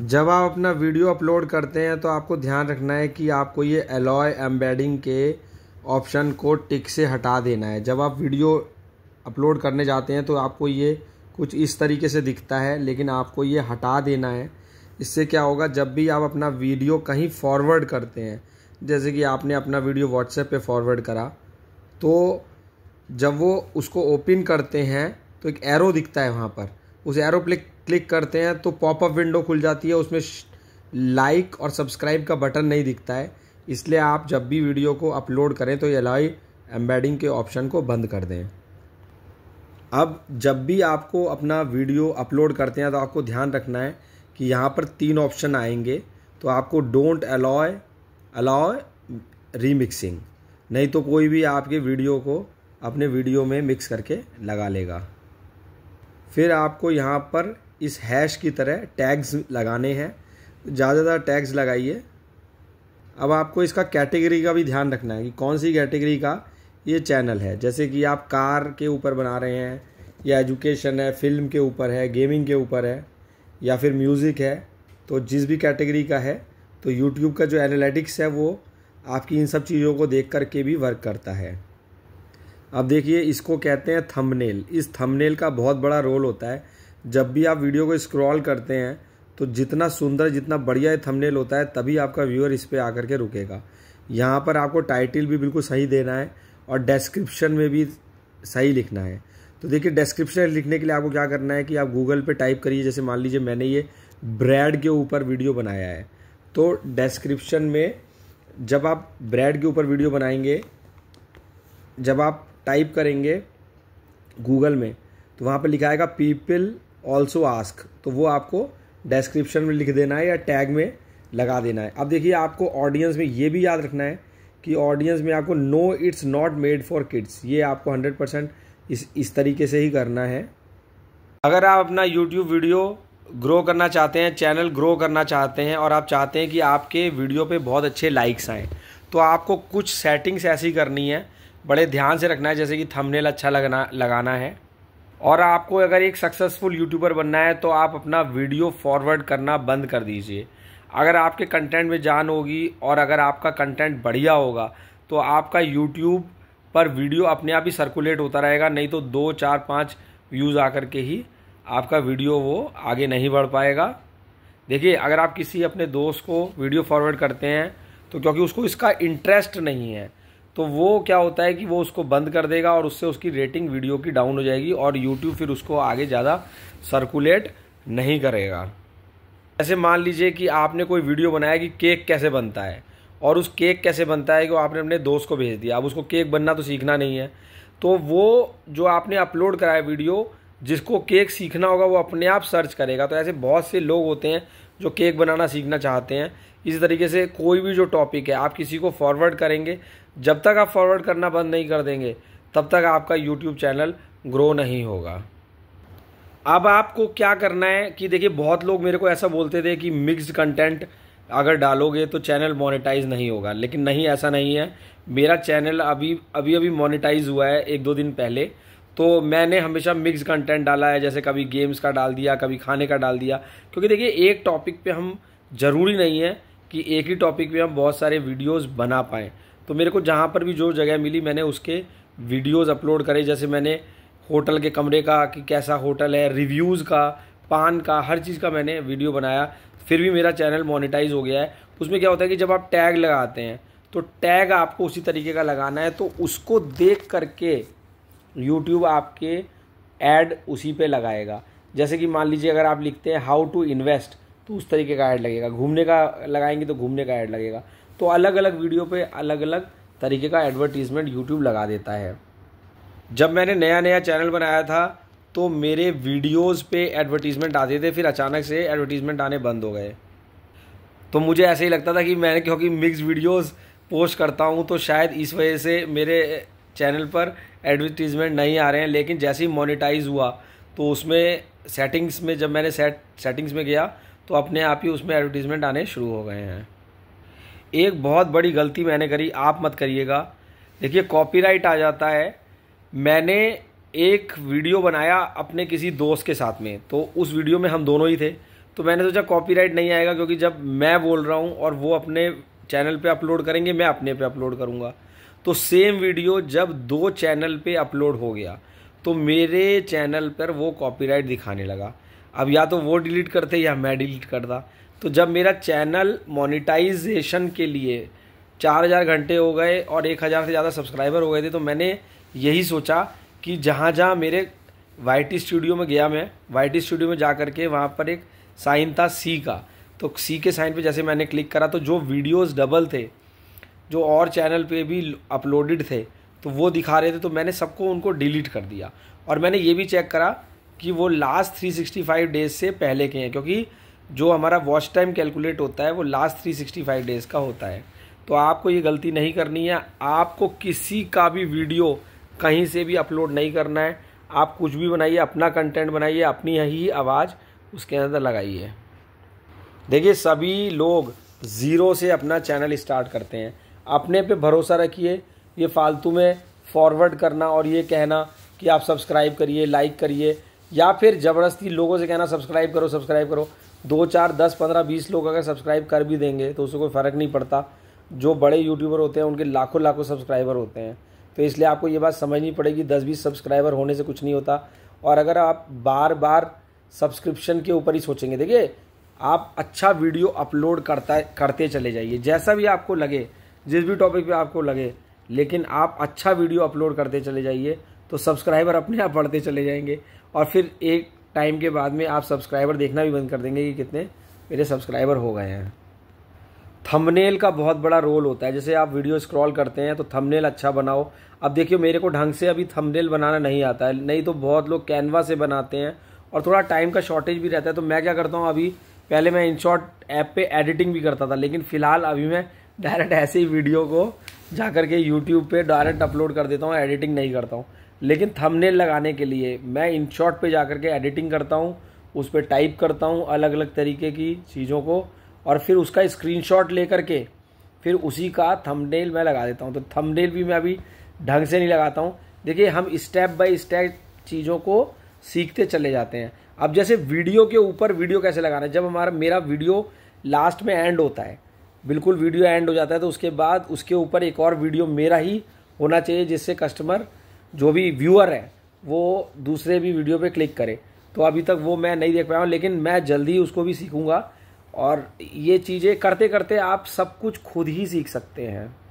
जब आप अपना वीडियो अपलोड करते हैं तो आपको ध्यान रखना है कि आपको ये एलॉय एम्बेडिंग के ऑप्शन को टिक से हटा देना है जब आप वीडियो अपलोड करने जाते हैं तो आपको ये कुछ इस तरीके से दिखता है लेकिन आपको ये हटा देना है इससे क्या होगा जब भी आप अपना वीडियो कहीं फॉरवर्ड करते हैं जैसे कि आपने अपना वीडियो व्हाट्सएप पे फॉरवर्ड करा तो जब वो उसको ओपन करते हैं तो एक एरो दिखता है वहाँ पर उस एरो क्लिक क्लिक करते हैं तो पॉपअप विंडो खुल जाती है उसमें लाइक और सब्सक्राइब का बटन नहीं दिखता है इसलिए आप जब भी वीडियो को अपलोड करें तो ये लाइव एम्बेडिंग के ऑप्शन को बंद कर दें अब जब भी आपको अपना वीडियो अपलोड करते हैं तो आपको ध्यान रखना है कि यहाँ पर तीन ऑप्शन आएंगे तो आपको डोंट अलाउ अलाउ रीमिक्सिंग नहीं तो कोई भी आपके वीडियो को अपने वीडियो में मिक्स करके लगा लेगा फिर आपको यहाँ पर इस हैश की तरह टैग्स लगाने हैं ज़्यादातर टैग्स लगाइए अब आपको इसका कैटेगरी का भी ध्यान रखना है कि कौन सी कैटेगरी का ये चैनल है जैसे कि आप कार के ऊपर बना रहे हैं या एजुकेशन है फिल्म के ऊपर है गेमिंग के ऊपर है या फिर म्यूज़िक है तो जिस भी कैटेगरी का है तो यूट्यूब का जो एनालिटिक्स है वो आपकी इन सब चीज़ों को देख कर के भी वर्क करता है अब देखिए इसको कहते हैं थंबनेल इस थंबनेल का बहुत बड़ा रोल होता है जब भी आप वीडियो को स्क्रॉल करते हैं तो जितना सुंदर जितना बढ़िया ये थंबनेल होता है तभी आपका व्यूअर इस पर आकर के रुकेगा यहाँ पर आपको टाइटिल भी बिल्कुल सही देना है और डेस्क्रिप्शन में भी सही लिखना है तो देखिए डिस्क्रिप्शन लिखने के लिए आपको क्या करना है कि आप गूगल पे टाइप करिए जैसे मान लीजिए मैंने ये ब्रेड के ऊपर वीडियो बनाया है तो डेस्क्रिप्शन में जब आप ब्रेड के ऊपर वीडियो बनाएंगे जब आप टाइप करेंगे गूगल में तो वहाँ पर लिखाएगा पीपल ऑल्सो आस्क तो वो आपको डिस्क्रिप्शन में लिख देना है या टैग में लगा देना है अब देखिए आपको ऑडियंस में ये भी याद रखना है कि ऑडियंस में आपको no it's not made for kids ये आपको हंड्रेड परसेंट इस इस तरीके से ही करना है अगर आप अपना यूट्यूब वीडियो ग्रो करना चाहते हैं चैनल ग्रो करना चाहते हैं और आप चाहते हैं कि आपके वीडियो पे बहुत अच्छे लाइक्स आएँ तो आपको कुछ सेटिंग्स ऐसी करनी है बड़े ध्यान से रखना है जैसे कि थंबनेल अच्छा लगना लगाना है और आपको अगर एक सक्सेसफुल यूट्यूबर बनना है तो आप अपना वीडियो फॉरवर्ड करना बंद कर दीजिए अगर आपके कंटेंट में जान होगी और अगर आपका कंटेंट बढ़िया होगा तो आपका यूट्यूब पर वीडियो अपने आप ही सर्कुलेट होता रहेगा नहीं तो दो चार पाँच व्यूज़ आकर के ही आपका वीडियो वो आगे नहीं बढ़ पाएगा देखिए अगर आप किसी अपने दोस्त को वीडियो फॉरवर्ड करते हैं तो क्योंकि उसको इसका इंटरेस्ट नहीं है तो वो क्या होता है कि वो उसको बंद कर देगा और उससे उसकी रेटिंग वीडियो की डाउन हो जाएगी और यूट्यूब फिर उसको आगे ज़्यादा सर्कुलेट नहीं करेगा ऐसे मान लीजिए कि आपने कोई वीडियो बनाया कि केक कैसे बनता है और उस केक कैसे बनता है कि आपने अपने दोस्त को भेज दिया अब उसको केक बनना तो सीखना नहीं है तो वो जो आपने अपलोड कराया वीडियो जिसको केक सीखना होगा वो अपने आप सर्च करेगा तो ऐसे बहुत से लोग होते हैं जो केक बनाना सीखना चाहते हैं इसी तरीके से कोई भी जो टॉपिक है आप किसी को फॉरवर्ड करेंगे जब तक आप फॉरवर्ड करना बंद नहीं कर देंगे तब तक आपका यूट्यूब चैनल ग्रो नहीं होगा अब आपको क्या करना है कि देखिए बहुत लोग मेरे को ऐसा बोलते थे कि मिक्स कंटेंट अगर डालोगे तो चैनल मोनेटाइज नहीं होगा लेकिन नहीं ऐसा नहीं है मेरा चैनल अभी अभी अभी मोनेटाइज हुआ है एक दो दिन पहले तो मैंने हमेशा मिक्स कंटेंट डाला है जैसे कभी गेम्स का डाल दिया कभी खाने का डाल दिया क्योंकि देखिए एक टॉपिक पे हम ज़रूरी नहीं है कि एक ही टॉपिक पे हम बहुत सारे वीडियोस बना पाएँ तो मेरे को जहाँ पर भी जो जगह मिली मैंने उसके वीडियोस अपलोड करे जैसे मैंने होटल के कमरे का कि कैसा होटल है रिव्यूज़ का पान का हर चीज़ का मैंने वीडियो बनाया फिर भी मेरा चैनल मोनिटाइज़ हो गया है उसमें क्या होता है कि जब आप टैग लगाते हैं तो टैग आपको उसी तरीके का लगाना है तो उसको देख करके यूट्यूब आपके ऐड उसी पे लगाएगा जैसे कि मान लीजिए अगर आप लिखते हैं हाउ टू इन्वेस्ट तो उस तरीके का ऐड लगेगा घूमने का लगाएंगे तो घूमने का ऐड लगेगा तो अलग अलग वीडियो पे अलग अलग तरीके का एडवर्टीज़मेंट यूट्यूब लगा देता है जब मैंने नया नया चैनल बनाया था तो मेरे वीडियोस पे एडवर्टीज़मेंट आते थे फिर अचानक से एडवर्टीज़मेंट आने बंद हो गए तो मुझे ऐसे ही लगता था कि मैंने क्योंकि मिक्स वीडियोस पोस्ट करता हूँ तो शायद इस वजह से मेरे चैनल पर एडवर्टीज़मेंट नहीं आ रहे हैं लेकिन जैसे ही मोनिटाइज हुआ तो उसमें सेटिंग्स में जब मैंने सेट सेटिंग्स में गया तो अपने आप ही उसमें एडवर्टीज़मेंट आने शुरू हो गए हैं एक बहुत बड़ी गलती मैंने करी आप मत करिएगा देखिए कॉपीराइट आ जाता है मैंने एक वीडियो बनाया अपने किसी दोस्त के साथ में तो उस वीडियो में हम दोनों ही थे तो मैंने सोचा कॉपीराइट नहीं आएगा क्योंकि जब मैं बोल रहा हूँ और वो अपने चैनल पे अपलोड करेंगे मैं अपने पे अपलोड करूँगा तो सेम वीडियो जब दो चैनल पे अपलोड हो गया तो मेरे चैनल पर वो कॉपीराइट दिखाने लगा अब या तो वो डिलीट करते या मैं डिलीट करता तो जब मेरा चैनल मोनिटाइजेशन के लिए चार हज़ार घंटे हो गए और एक हज़ार से ज़्यादा सब्सक्राइबर हो गए थे तो मैंने यही सोचा कि जहाँ जहाँ मेरे वाई टी स्टूडियो में गया मैं वाई टी स्टूडियो में जा कर के वहाँ पर एक साइन था सी का तो सी के साइन पे जैसे मैंने क्लिक करा तो जो वीडियोस डबल थे जो और चैनल पे भी अपलोडेड थे तो वो दिखा रहे थे तो मैंने सबको उनको डिलीट कर दिया और मैंने ये भी चेक करा कि वो लास्ट 365 डेज़ से पहले के हैं क्योंकि जो हमारा वॉच टाइम कैलकुलेट होता है वो लास्ट 365 डेज़ का होता है तो आपको ये गलती नहीं करनी है आपको किसी का भी वीडियो कहीं से भी अपलोड नहीं करना है आप कुछ भी बनाइए अपना कंटेंट बनाइए अपनी ही आवाज़ उसके अंदर लगाइए देखिए सभी लोग ज़ीरो से अपना चैनल स्टार्ट करते हैं अपने पे भरोसा रखिए ये फालतू में फॉरवर्ड करना और ये कहना कि आप सब्सक्राइब करिए लाइक करिए या फिर ज़बरदस्ती लोगों से कहना सब्सक्राइब करो सब्सक्राइब करो दो चार दस पंद्रह बीस लोग अगर सब्सक्राइब कर भी देंगे तो उससे कोई फ़र्क नहीं पड़ता जो बड़े यूट्यूबर होते हैं उनके लाखों लाखों सब्सक्राइबर होते हैं तो इसलिए आपको ये बात समझनी पड़ेगी दस बीस सब्सक्राइबर होने से कुछ नहीं होता और अगर आप बार बार सब्सक्रिप्शन के ऊपर ही सोचेंगे देखिए आप अच्छा वीडियो अपलोड करता करते चले जाइए जैसा भी आपको लगे जिस भी टॉपिक पे आपको लगे लेकिन आप अच्छा वीडियो अपलोड करते चले जाइए तो सब्सक्राइबर अपने आप बढ़ते चले जाएंगे और फिर एक टाइम के बाद में आप सब्सक्राइबर देखना भी बंद कर देंगे कि कितने मेरे सब्सक्राइबर हो गए हैं थंबनेल का बहुत बड़ा रोल होता है जैसे आप वीडियो स्क्रॉल करते हैं तो थंबनेल अच्छा बनाओ अब देखिए मेरे को ढंग से अभी थंबनेल बनाना नहीं आता है नहीं तो बहुत लोग कैनवा से बनाते हैं और थोड़ा टाइम का शॉर्टेज भी रहता है तो मैं क्या करता हूँ अभी पहले मैं शॉर्ट ऐप पे एडिटिंग भी करता था लेकिन फ़िलहाल अभी मैं डायरेक्ट ऐसे ही वीडियो को जा कर के यूट्यूब पे डायरेक्ट अपलोड कर देता हूँ एडिटिंग नहीं करता हूँ लेकिन थंबनेल लगाने के लिए मैं इन शॉर्ट पर जा कर के एडिटिंग करता हूँ उस पर टाइप करता हूँ अलग अलग तरीके की चीज़ों को और फिर उसका स्क्रीनशॉट लेकर के फिर उसी का थंबनेल मैं लगा देता हूँ तो थंबनेल भी मैं अभी ढंग से नहीं लगाता हूँ देखिए हम स्टेप बाय स्टेप चीज़ों को सीखते चले जाते हैं अब जैसे वीडियो के ऊपर वीडियो कैसे लगाना है जब हमारा मेरा वीडियो लास्ट में एंड होता है बिल्कुल वीडियो एंड हो जाता है तो उसके बाद उसके ऊपर एक और वीडियो मेरा ही होना चाहिए जिससे कस्टमर जो भी व्यूअर है वो दूसरे भी वीडियो पे क्लिक करे तो अभी तक वो मैं नहीं देख पाया हूँ लेकिन मैं जल्दी उसको भी सीखूँगा और ये चीज़ें करते करते आप सब कुछ खुद ही सीख सकते हैं